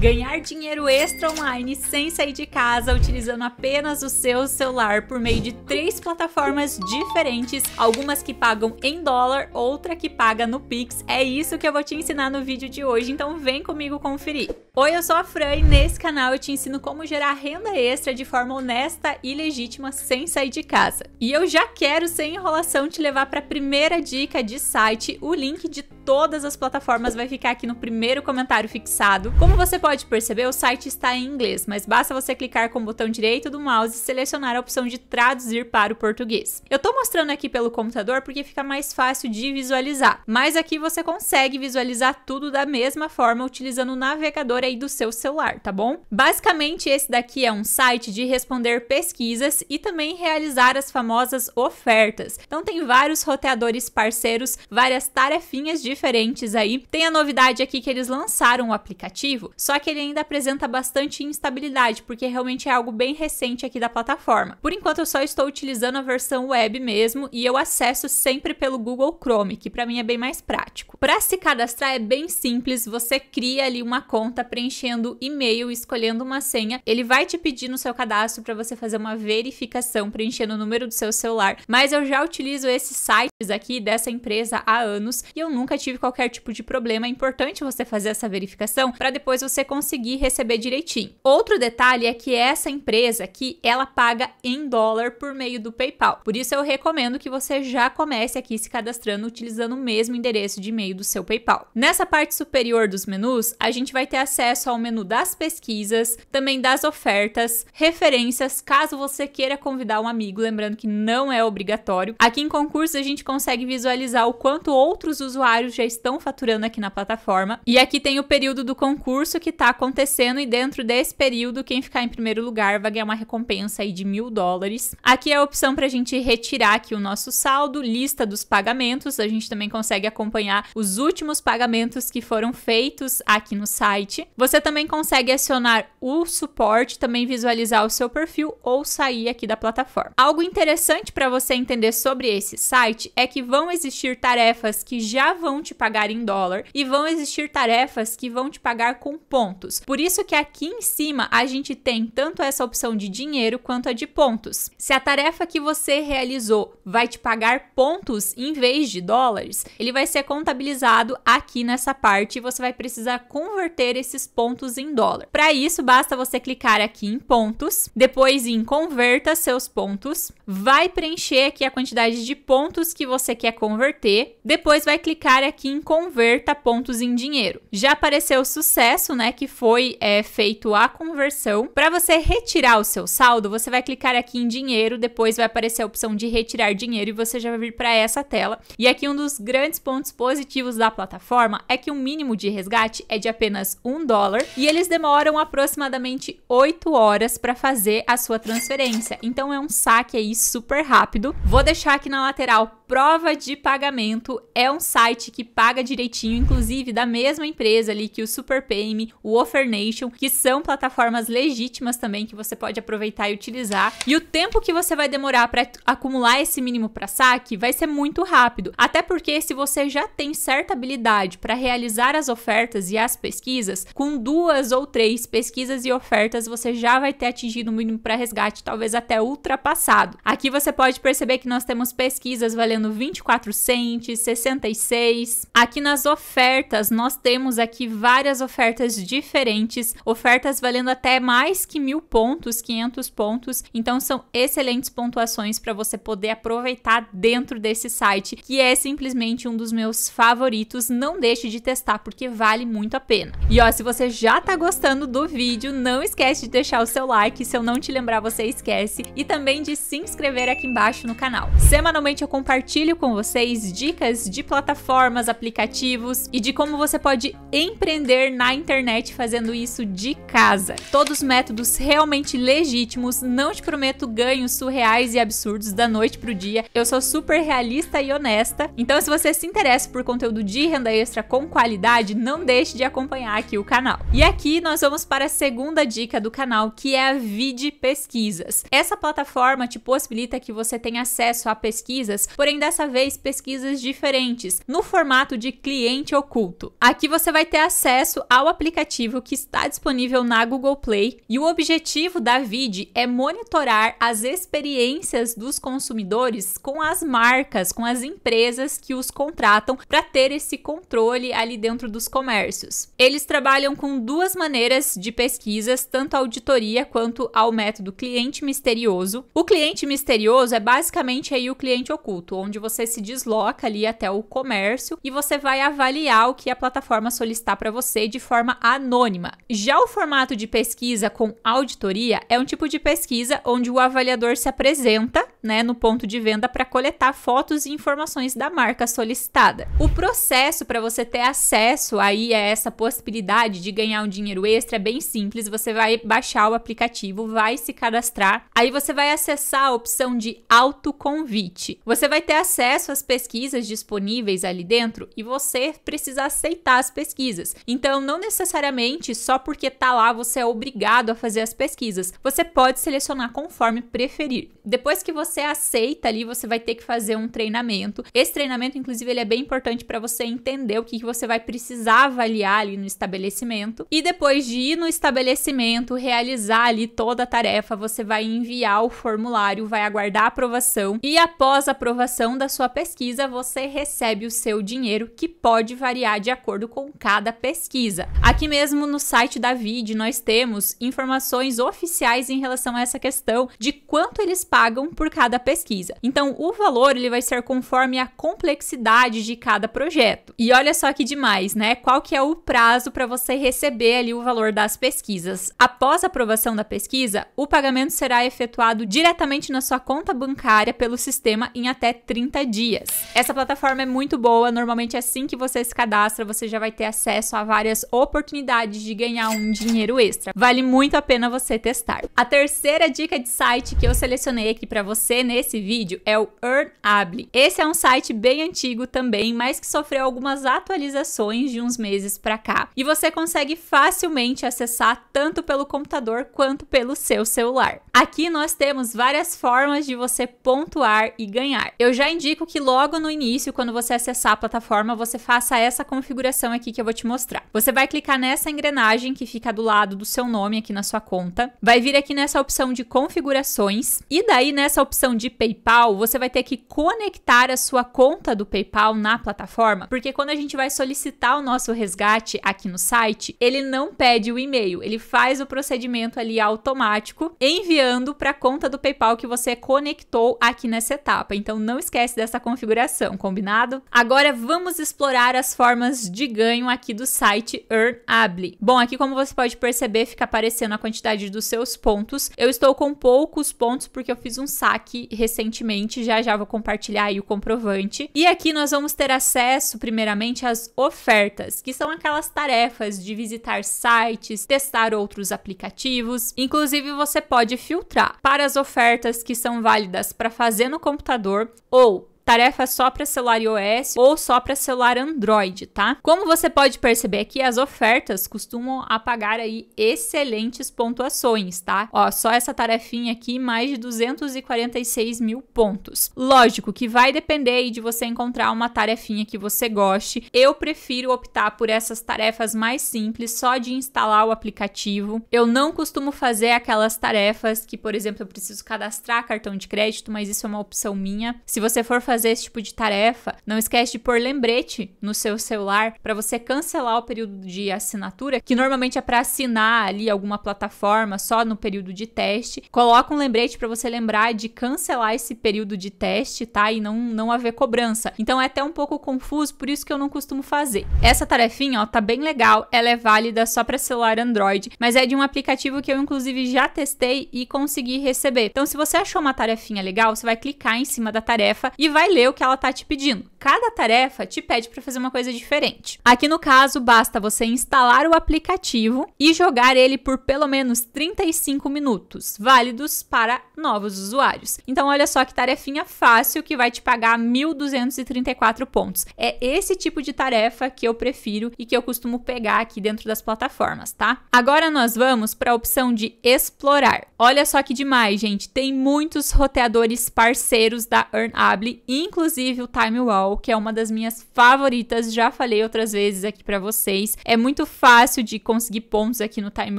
Ganhar dinheiro extra online sem sair de casa utilizando apenas o seu celular por meio de três plataformas diferentes, algumas que pagam em dólar, outra que paga no Pix. É isso que eu vou te ensinar no vídeo de hoje, então vem comigo conferir. Oi, eu sou a Fran e nesse canal eu te ensino como gerar renda extra de forma honesta e legítima sem sair de casa. E eu já quero, sem enrolação, te levar para a primeira dica de site, o link de todas as plataformas vai ficar aqui no primeiro comentário fixado. Como você pode perceber, o site está em inglês, mas basta você clicar com o botão direito do mouse e selecionar a opção de traduzir para o português. Eu estou mostrando aqui pelo computador porque fica mais fácil de visualizar, mas aqui você consegue visualizar tudo da mesma forma utilizando o navegador aí do seu celular, tá bom? Basicamente, esse daqui é um site de responder pesquisas e também realizar as famosas ofertas. Então tem vários roteadores parceiros, várias tarefinhas de diferentes aí. Tem a novidade aqui que eles lançaram o aplicativo, só que ele ainda apresenta bastante instabilidade, porque realmente é algo bem recente aqui da plataforma. Por enquanto eu só estou utilizando a versão web mesmo e eu acesso sempre pelo Google Chrome, que para mim é bem mais prático. Para se cadastrar é bem simples, você cria ali uma conta preenchendo e-mail, escolhendo uma senha. Ele vai te pedir no seu cadastro para você fazer uma verificação preenchendo o número do seu celular, mas eu já utilizo esses sites aqui dessa empresa há anos e eu nunca tive tive qualquer tipo de problema, é importante você fazer essa verificação para depois você conseguir receber direitinho. Outro detalhe é que essa empresa aqui, ela paga em dólar por meio do PayPal. Por isso eu recomendo que você já comece aqui se cadastrando utilizando o mesmo endereço de e-mail do seu PayPal. Nessa parte superior dos menus, a gente vai ter acesso ao menu das pesquisas, também das ofertas, referências, caso você queira convidar um amigo, lembrando que não é obrigatório. Aqui em concurso a gente consegue visualizar o quanto outros usuários já estão faturando aqui na plataforma. E aqui tem o período do concurso que está acontecendo e dentro desse período quem ficar em primeiro lugar vai ganhar uma recompensa aí de mil dólares. Aqui é a opção para a gente retirar aqui o nosso saldo, lista dos pagamentos. A gente também consegue acompanhar os últimos pagamentos que foram feitos aqui no site. Você também consegue acionar o suporte, também visualizar o seu perfil ou sair aqui da plataforma. Algo interessante para você entender sobre esse site é que vão existir tarefas que já vão vão te pagar em dólar e vão existir tarefas que vão te pagar com pontos. Por isso que aqui em cima a gente tem tanto essa opção de dinheiro quanto a de pontos. Se a tarefa que você realizou vai te pagar pontos em vez de dólares, ele vai ser contabilizado aqui nessa parte e você vai precisar converter esses pontos em dólar. Para isso, basta você clicar aqui em pontos, depois em converta seus pontos, vai preencher aqui a quantidade de pontos que você quer converter, depois vai clicar para que converta pontos em dinheiro. Já apareceu o sucesso, né, que foi é, feito a conversão. Para você retirar o seu saldo, você vai clicar aqui em dinheiro, depois vai aparecer a opção de retirar dinheiro e você já vai vir para essa tela. E aqui um dos grandes pontos positivos da plataforma é que o mínimo de resgate é de apenas um dólar e eles demoram aproximadamente 8 horas para fazer a sua transferência. Então é um saque aí super rápido. Vou deixar aqui na lateral Prova de Pagamento é um site que paga direitinho, inclusive da mesma empresa ali que o SuperPayme, o OfferNation, que são plataformas legítimas também que você pode aproveitar e utilizar. E o tempo que você vai demorar para acumular esse mínimo para saque vai ser muito rápido. Até porque se você já tem certa habilidade para realizar as ofertas e as pesquisas, com duas ou três pesquisas e ofertas você já vai ter atingido o mínimo para resgate, talvez até ultrapassado. Aqui você pode perceber que nós temos pesquisas valendo valendo 24 centes, 66. Aqui nas ofertas, nós temos aqui várias ofertas diferentes, ofertas valendo até mais que mil pontos, 500 pontos. Então são excelentes pontuações para você poder aproveitar dentro desse site, que é simplesmente um dos meus favoritos. Não deixe de testar porque vale muito a pena. E ó, se você já tá gostando do vídeo, não esquece de deixar o seu like, se eu não te lembrar, você esquece, e também de se inscrever aqui embaixo no canal. Semanalmente eu compartilho compartilho com vocês dicas de plataformas, aplicativos e de como você pode empreender na internet fazendo isso de casa. Todos métodos realmente legítimos, não te prometo ganhos surreais e absurdos da noite pro dia. Eu sou super realista e honesta. Então, se você se interessa por conteúdo de renda extra com qualidade, não deixe de acompanhar aqui o canal. E aqui nós vamos para a segunda dica do canal, que é a Vide Pesquisas. Essa plataforma te possibilita que você tenha acesso a pesquisas, porém dessa vez pesquisas diferentes, no formato de cliente oculto. Aqui você vai ter acesso ao aplicativo que está disponível na Google Play e o objetivo da VID é monitorar as experiências dos consumidores com as marcas, com as empresas que os contratam para ter esse controle ali dentro dos comércios. Eles trabalham com duas maneiras de pesquisas, tanto a auditoria quanto ao método cliente misterioso. O cliente misterioso é basicamente aí o cliente oculto, onde você se desloca ali até o comércio e você vai avaliar o que a plataforma solicitar para você de forma anônima. Já o formato de pesquisa com auditoria é um tipo de pesquisa onde o avaliador se apresenta, né, no ponto de venda para coletar fotos e informações da marca solicitada. O processo para você ter acesso aí a essa possibilidade de ganhar um dinheiro extra é bem simples. Você vai baixar o aplicativo, vai se cadastrar, aí você vai acessar a opção de autoconvite. Você vai ter acesso às pesquisas disponíveis ali dentro e você precisa aceitar as pesquisas. Então, não necessariamente só porque tá lá você é obrigado a fazer as pesquisas. Você pode selecionar conforme preferir. Depois que você aceita ali, você vai ter que fazer um treinamento. Esse treinamento, inclusive, ele é bem importante para você entender o que, que você vai precisar avaliar ali no estabelecimento. E depois de ir no estabelecimento, realizar ali toda a tarefa, você vai enviar o formulário, vai aguardar a aprovação e após a aprovação conclusão da sua pesquisa, você recebe o seu dinheiro, que pode variar de acordo com cada pesquisa. Aqui mesmo no site da VID, nós temos informações oficiais em relação a essa questão de quanto eles pagam por cada pesquisa. Então, o valor ele vai ser conforme a complexidade de cada projeto. E olha só que demais, né? Qual que é o prazo para você receber ali o valor das pesquisas? Após a aprovação da pesquisa, o pagamento será efetuado diretamente na sua conta bancária pelo sistema em até 30 dias. Essa plataforma é muito boa, normalmente é assim que você se cadastra, você já vai ter acesso a várias oportunidades de ganhar um dinheiro extra. Vale muito a pena você testar. A terceira dica de site que eu selecionei aqui para você nesse vídeo é o Earnable. Esse é um site bem antigo também, mas que sofreu algumas atualizações de uns meses para cá. E você consegue facilmente acessar tanto pelo computador quanto pelo seu celular. Aqui nós temos várias formas de você pontuar e ganhar. Eu já indico que logo no início, quando você acessar a plataforma, você faça essa configuração aqui que eu vou te mostrar. Você vai clicar nessa engrenagem que fica do lado do seu nome aqui na sua conta, vai vir aqui nessa opção de configurações e daí nessa opção de PayPal, você vai ter que conectar a sua conta do PayPal na plataforma, porque quando a gente vai solicitar o nosso resgate aqui no site, ele não pede o e-mail, ele faz o procedimento ali automático enviando para a conta do PayPal que você conectou aqui nessa etapa. Então não esquece dessa configuração, combinado? Agora vamos explorar as formas de ganho aqui do site Earnable. Bom, aqui como você pode perceber, fica aparecendo a quantidade dos seus pontos. Eu estou com poucos pontos porque eu fiz um saque recentemente, já já vou compartilhar aí o comprovante. E aqui nós vamos ter acesso primeiramente às ofertas, que são aquelas tarefas de visitar sites, testar outros aplicativos. Inclusive você pode filtrar para as ofertas que são válidas para fazer no computador oh tarefa só para celular iOS ou só para celular Android, tá? Como você pode perceber aqui, as ofertas costumam apagar aí excelentes pontuações, tá? Ó, só essa tarefinha aqui, mais de 246 mil pontos. Lógico que vai depender aí de você encontrar uma tarefinha que você goste. Eu prefiro optar por essas tarefas mais simples, só de instalar o aplicativo. Eu não costumo fazer aquelas tarefas que, por exemplo, eu preciso cadastrar cartão de crédito, mas isso é uma opção minha. Se você for fazer fazer esse tipo de tarefa, não esquece de pôr lembrete no seu celular para você cancelar o período de assinatura, que normalmente é para assinar ali alguma plataforma só no período de teste. Coloca um lembrete para você lembrar de cancelar esse período de teste, tá? E não não haver cobrança. Então é até um pouco confuso, por isso que eu não costumo fazer. Essa tarefinha, ó, tá bem legal, ela é válida só para celular Android, mas é de um aplicativo que eu inclusive já testei e consegui receber. Então se você achou uma tarefinha legal, você vai clicar em cima da tarefa e vai vai ler o que ela tá te pedindo. Cada tarefa te pede para fazer uma coisa diferente. Aqui no caso, basta você instalar o aplicativo e jogar ele por pelo menos 35 minutos, válidos para novos usuários. Então, olha só que tarefinha fácil que vai te pagar 1.234 pontos. É esse tipo de tarefa que eu prefiro e que eu costumo pegar aqui dentro das plataformas, tá? Agora nós vamos para a opção de explorar. Olha só que demais, gente. Tem muitos roteadores parceiros da EarnAble inclusive o Time Wall, que é uma das minhas favoritas, já falei outras vezes aqui para vocês. É muito fácil de conseguir pontos aqui no Time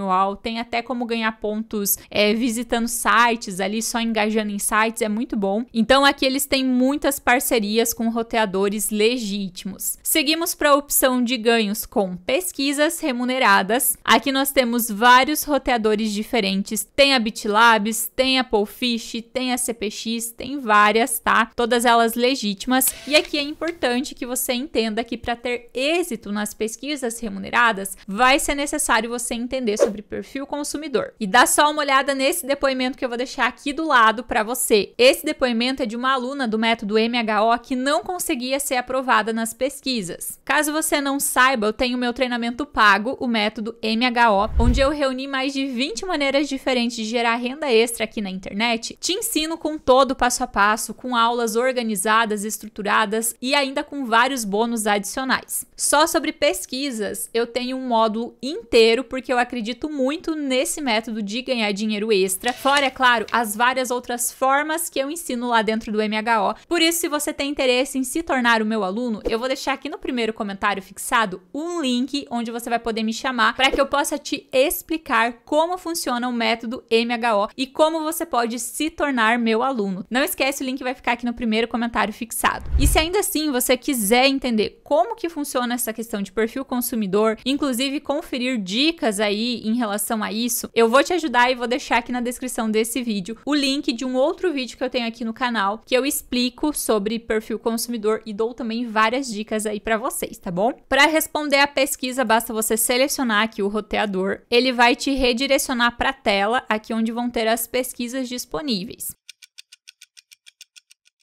Wall, tem até como ganhar pontos é, visitando sites ali, só engajando em sites, é muito bom. Então aqui eles têm muitas parcerias com roteadores legítimos. Seguimos para a opção de ganhos com pesquisas remuneradas. Aqui nós temos vários roteadores diferentes. Tem a BitLabs, tem a Polfish, tem a CPX, tem várias, tá? Todas elas legítimas, e aqui é importante que você entenda que para ter êxito nas pesquisas remuneradas, vai ser necessário você entender sobre perfil consumidor. E dá só uma olhada nesse depoimento que eu vou deixar aqui do lado para você. Esse depoimento é de uma aluna do método MHO que não conseguia ser aprovada nas pesquisas. Caso você não saiba, eu tenho meu treinamento pago, o método MHO, onde eu reuni mais de 20 maneiras diferentes de gerar renda extra aqui na internet. Te ensino com todo o passo a passo, com aulas organizadas organizadas, estruturadas e ainda com vários bônus adicionais. Só sobre pesquisas, eu tenho um módulo inteiro porque eu acredito muito nesse método de ganhar dinheiro extra, fora, é claro, as várias outras formas que eu ensino lá dentro do MHO. Por isso, se você tem interesse em se tornar o meu aluno, eu vou deixar aqui no primeiro comentário fixado um link onde você vai poder me chamar para que eu possa te explicar como funciona o método MHO e como você pode se tornar meu aluno. Não esquece, o link vai ficar aqui no primeiro comentário comentário fixado. E se ainda assim você quiser entender como que funciona essa questão de perfil consumidor, inclusive conferir dicas aí em relação a isso, eu vou te ajudar e vou deixar aqui na descrição desse vídeo o link de um outro vídeo que eu tenho aqui no canal, que eu explico sobre perfil consumidor e dou também várias dicas aí para vocês, tá bom? Para responder a pesquisa, basta você selecionar aqui o roteador, ele vai te redirecionar para a tela, aqui onde vão ter as pesquisas disponíveis.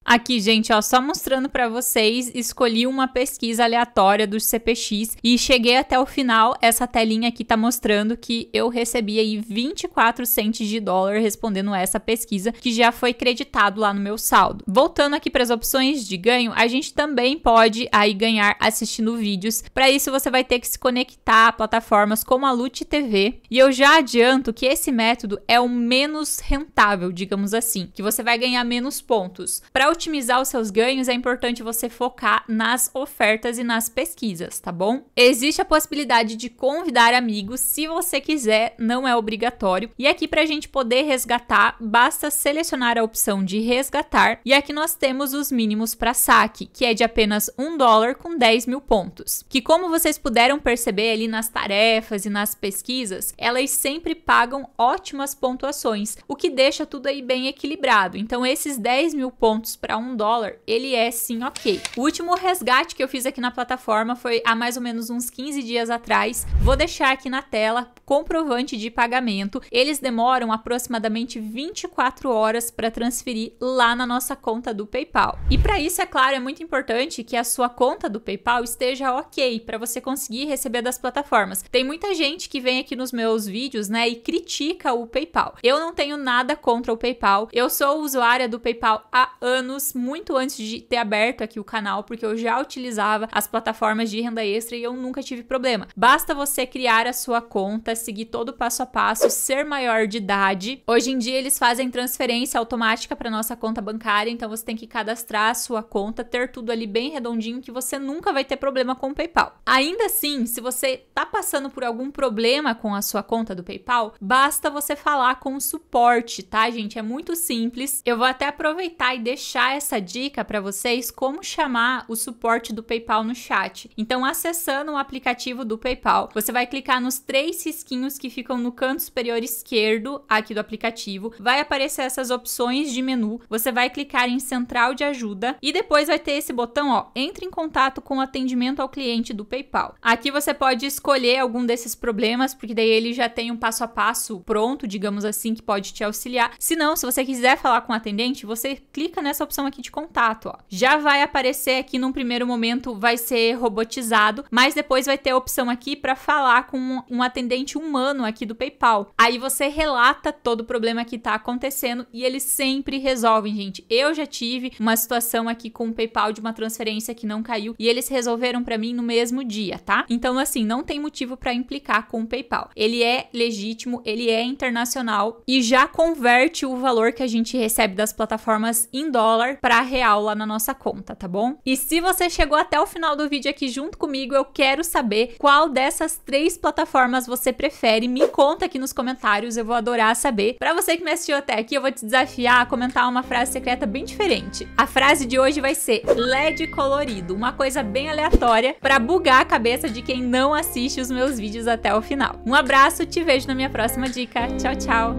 Aqui, gente, ó, só mostrando para vocês, escolhi uma pesquisa aleatória do CPX e cheguei até o final. Essa telinha aqui tá mostrando que eu recebi aí 24 centes de dólar respondendo essa pesquisa, que já foi creditado lá no meu saldo. Voltando aqui para as opções de ganho, a gente também pode aí ganhar assistindo vídeos. Para isso você vai ter que se conectar a plataformas como a Lute TV. E eu já adianto que esse método é o menos rentável, digamos assim, que você vai ganhar menos pontos. Para otimizar os seus ganhos, é importante você focar nas ofertas e nas pesquisas, tá bom? Existe a possibilidade de convidar amigos, se você quiser, não é obrigatório. E aqui para a gente poder resgatar, basta selecionar a opção de resgatar. E aqui nós temos os mínimos para saque, que é de apenas um dólar com 10 mil pontos. Que como vocês puderam perceber ali nas tarefas e nas pesquisas, elas sempre pagam ótimas pontuações, o que deixa tudo aí bem equilibrado. Então esses 10 mil pontos para um dólar, ele é sim ok. O último resgate que eu fiz aqui na plataforma foi há mais ou menos uns 15 dias atrás. Vou deixar aqui na tela comprovante de pagamento. Eles demoram aproximadamente 24 horas para transferir lá na nossa conta do PayPal. E para isso, é claro, é muito importante que a sua conta do PayPal esteja ok para você conseguir receber das plataformas. Tem muita gente que vem aqui nos meus vídeos, né, e critica o PayPal. Eu não tenho nada contra o PayPal. Eu sou usuária do PayPal há anos anos, muito antes de ter aberto aqui o canal, porque eu já utilizava as plataformas de renda extra e eu nunca tive problema. Basta você criar a sua conta, seguir todo o passo a passo, ser maior de idade. Hoje em dia eles fazem transferência automática para nossa conta bancária, então você tem que cadastrar a sua conta, ter tudo ali bem redondinho que você nunca vai ter problema com o PayPal. Ainda assim, se você tá passando por algum problema com a sua conta do PayPal, basta você falar com o suporte, tá, gente? É muito simples. Eu vou até aproveitar e deixar deixar essa dica para vocês como chamar o suporte do PayPal no chat. Então, acessando o aplicativo do PayPal, você vai clicar nos três risquinhos que ficam no canto superior esquerdo aqui do aplicativo. Vai aparecer essas opções de menu. Você vai clicar em Central de Ajuda e depois vai ter esse botão, ó, entre em contato com o atendimento ao cliente do PayPal. Aqui você pode escolher algum desses problemas, porque daí ele já tem um passo a passo pronto, digamos assim, que pode te auxiliar. Se não, se você quiser falar com o atendente, você clica nessa opção aqui de contato, ó. Já vai aparecer aqui num primeiro momento, vai ser robotizado, mas depois vai ter a opção aqui para falar com um atendente humano aqui do PayPal. Aí você relata todo o problema que tá acontecendo e eles sempre resolvem, gente. Eu já tive uma situação aqui com o PayPal de uma transferência que não caiu e eles resolveram para mim no mesmo dia, tá? Então assim, não tem motivo para implicar com o PayPal. Ele é legítimo, ele é internacional e já converte o valor que a gente recebe das plataformas em dólar dólar para real lá na nossa conta, tá bom? E se você chegou até o final do vídeo aqui junto comigo, eu quero saber qual dessas três plataformas você prefere. Me conta aqui nos comentários, eu vou adorar saber. Para você que me assistiu até aqui, eu vou te desafiar a comentar uma frase secreta bem diferente. A frase de hoje vai ser LED colorido, uma coisa bem aleatória para bugar a cabeça de quem não assiste os meus vídeos até o final. Um abraço, te vejo na minha próxima dica. Tchau, tchau.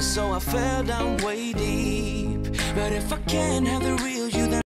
So But if I can't have the real you, then